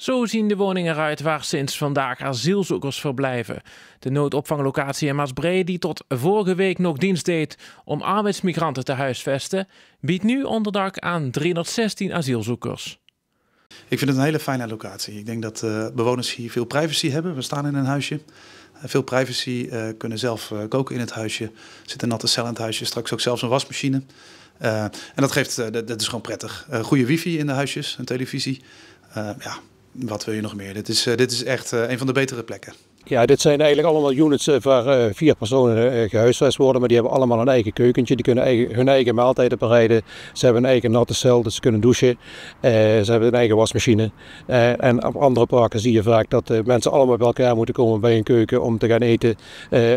Zo zien de woningen eruit waar sinds vandaag asielzoekers verblijven. De noodopvanglocatie in Maasbree, die tot vorige week nog dienst deed om arbeidsmigranten te huisvesten, biedt nu onderdak aan 316 asielzoekers. Ik vind het een hele fijne locatie. Ik denk dat eh, bewoners hier veel privacy hebben. We staan in een huisje. Eh, veel privacy, uh, kunnen zelf koken in het huisje. Er zit een natte cel in het huisje, straks ook zelfs een wasmachine. en dat, geeft, dat, dat, is gewoon prettig. goede wifi in de huisjes, een televisie. ja, wat wil je nog meer? Dit is, eh, dit is echt eh, een van de betere plekken. Ja, dit zijn eigenlijk allemaal units eh, waar vier personen gehuisvest worden, maar die hebben allemaal een eigen keukentje. Die kunnen eigen, hun eigen maaltijden bereiden. Ze hebben een eigen natte cel, dus ze kunnen douchen. ze hebben een eigen wasmachine. en op andere parken zie je vaak dat mensen allemaal bij elkaar moeten komen bij een keuken om te gaan eten.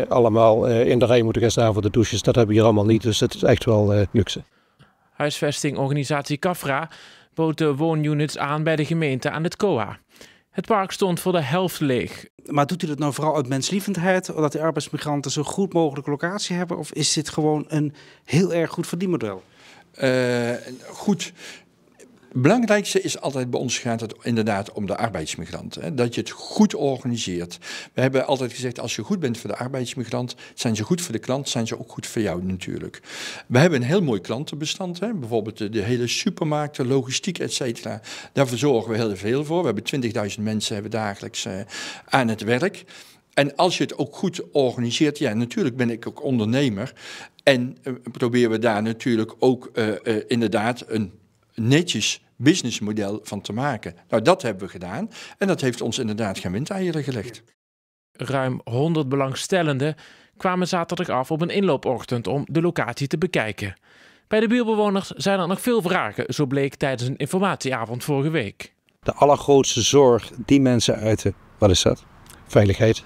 allemaal in de rij moeten gaan staan voor de douches. Dat hebben we hier allemaal niet, dus dat is echt wel luxe. Huisvestingorganisatie Kafra bood de woonunits aan bij de gemeente aan het COA. Het park stond voor de helft leeg. Maar doet u dat nou vooral uit menslievendheid, omdat de arbeidsmigranten zo goed mogelijk locatie hebben? Of is dit gewoon een heel erg goed verdienmodel? Eh, goed, het belangrijkste is altijd bij ons gaat het inderdaad om de arbeidsmigranten. Hè? Dat je het goed organiseert. We hebben altijd gezegd, als je goed bent voor de arbeidsmigrant, zijn ze goed voor de klant, zijn ze ook goed voor jou natuurlijk. We hebben een heel mooi klantenbestand. Hè? Bijvoorbeeld de, hele supermarkten, logistiek, et cetera. Daarvoor zorgen we heel veel voor. We hebben 20.000 mensen hebben dagelijks eh, aan het werk. En als je het ook goed organiseert, ja, natuurlijk ben ik ook ondernemer. En eh, proberen we daar natuurlijk ook uh, inderdaad een netjes businessmodel van te maken. Nou, dat hebben we gedaan en dat heeft ons inderdaad geen windeieren gelegd. Ruim 100 belangstellenden kwamen zaterdag af op een inloopochtend om de locatie te bekijken. Bij de buurbewoners zijn er nog veel vragen, zo bleek tijdens een informatieavond vorige week. De allergrootste zorg die mensen uiten, wat is dat? Veiligheid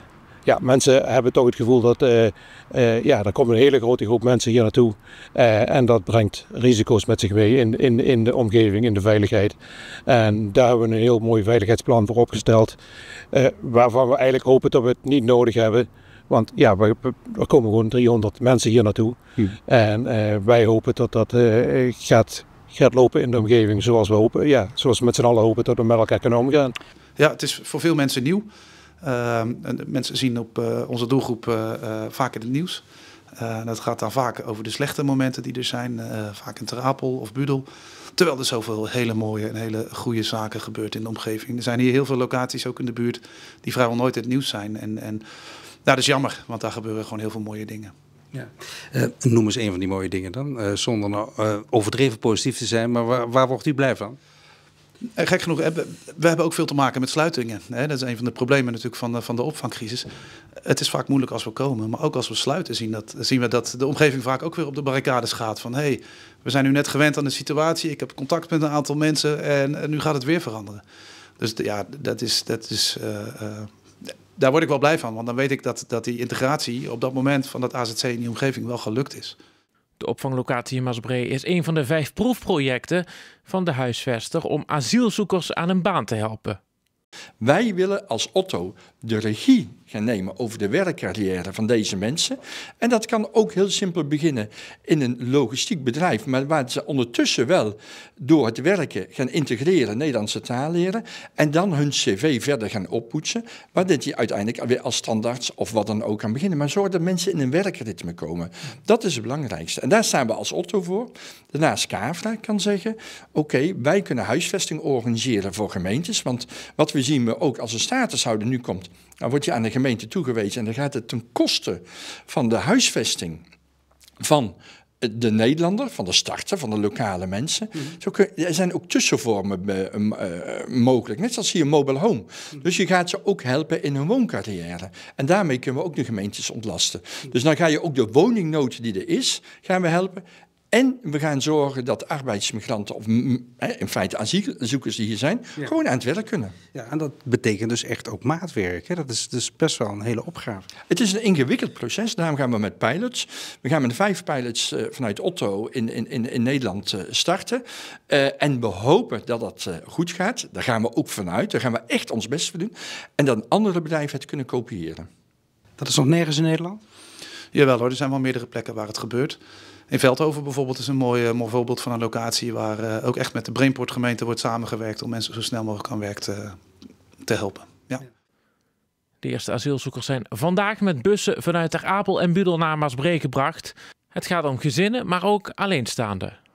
ja, mensen hebben toch het gevoel dat eh, eh, ja, er komt een hele grote groep mensen hier naartoe. Uh, en dat brengt risico's met zich mee in, in, in de omgeving, in de veiligheid. En daar hebben we een heel mooi veiligheidsplan voor opgesteld. waarvan we eigenlijk hopen dat we het niet nodig hebben. Want ja, we, er komen gewoon 300 mensen hier naartoe. Hm. En wij hopen dat dat gaat, gaat lopen in de omgeving zoals we hopen. Ja, zoals we met z'n allen hopen dat we met elkaar kunnen omgaan. Ja, het is voor veel mensen nieuw. Ehm, mensen zien op eh, onze doelgroep eh, eh, vaak in het nieuws. dat gaat dan vaak over de slechte momenten die er zijn, vaak in Terapel of Budel. Terwijl er zoveel hele mooie en hele goede zaken gebeurt in de omgeving. Er zijn hier heel veel locaties, ook in de buurt, die vrijwel nooit het nieuws zijn. En, en nou, dat is jammer, want daar gebeuren gewoon heel veel mooie dingen. Ja. noem eens een van die mooie dingen dan, zonder nou, overdreven positief te zijn, maar waar, waar wordt u blij van? Eh, gek genoeg, eh, we hebben ook veel te maken met sluitingen. Dat is een van de problemen natuurlijk van de, van de opvangcrisis. Het is vaak moeilijk als we komen, maar ook als we sluiten zien, dat, zien we dat de omgeving vaak ook weer op de barricades gaat. Van hé, hey, we zijn nu net gewend aan de situatie, ik heb contact met een aantal mensen en, nu gaat het weer veranderen. Dus ja, dat is, dat is, eh, daar word ik wel blij van, want dan weet ik dat, dat die integratie op dat moment van dat AZC in die omgeving wel gelukt is. De opvanglocatie in Maasbree is een van de vijf proefprojecten van de huisvester om asielzoekers aan een baan te helpen. Wij willen als Otto de regie gaan nemen over de werkcarrière van deze mensen. En dat kan ook heel simpel beginnen in een logistiek bedrijf, maar waar ze ondertussen wel door het werken gaan integreren, Nederlandse taal leren en dan hun cv verder gaan oppoetsen, waar dit die uiteindelijk weer als standaards of wat dan ook kan beginnen. Maar zorg dat mensen in een werkritme komen. Dat is het belangrijkste. En daar staan we als Otto voor. Daarnaast Cavra kan zeggen, oké, wij kunnen huisvesting organiseren voor gemeentes, want wat we zien we ook als een statushouder nu komt, dan word je aan de gemeente toegewezen. En dan gaat het ten koste van de huisvesting van de Nederlander, van de starter, van de lokale mensen. Mhm. Zo kun, er zijn ook tussenvormen eh, eh, mogelijk, net zoals hier mobile home. Mhm. Dus je gaat ze ook helpen in hun wooncarrière. En daarmee kunnen we ook de gemeentes ontlasten. Mhm. Dus dan ga je ook de woningnood die er is, gaan we helpen. En we gaan zorgen dat arbeidsmigranten, of in feite asielzoekers die hier zijn, gewoon aan het werk kunnen. Ja, en dat betekent dus echt ook maatwerk. Hè? Dat is dus best wel een hele opgave. Het is een ingewikkeld proces, daarom gaan we met pilots. We gaan met vijf pilots eh, vanuit Otto in, in, in, Nederland eh, starten. Eh, en we hopen dat dat goed gaat. Daar gaan we ook vanuit. Daar gaan we echt ons best voor doen. En dat andere bedrijven het kunnen kopiëren. Dat is nog nergens in Nederland? Jawel hoor, er zijn wel meerdere plekken waar het gebeurt. In Veldhoven bijvoorbeeld is een mooi, eh, voorbeeld van een locatie waar eh, ook echt met de Brainport gemeente wordt samengewerkt om mensen zo snel mogelijk aan werk te, te helpen. Ja. De eerste asielzoekers zijn vandaag met bussen vanuit Ter Apel en Budel naar Maasbree gebracht. Het gaat om gezinnen, maar ook alleenstaanden.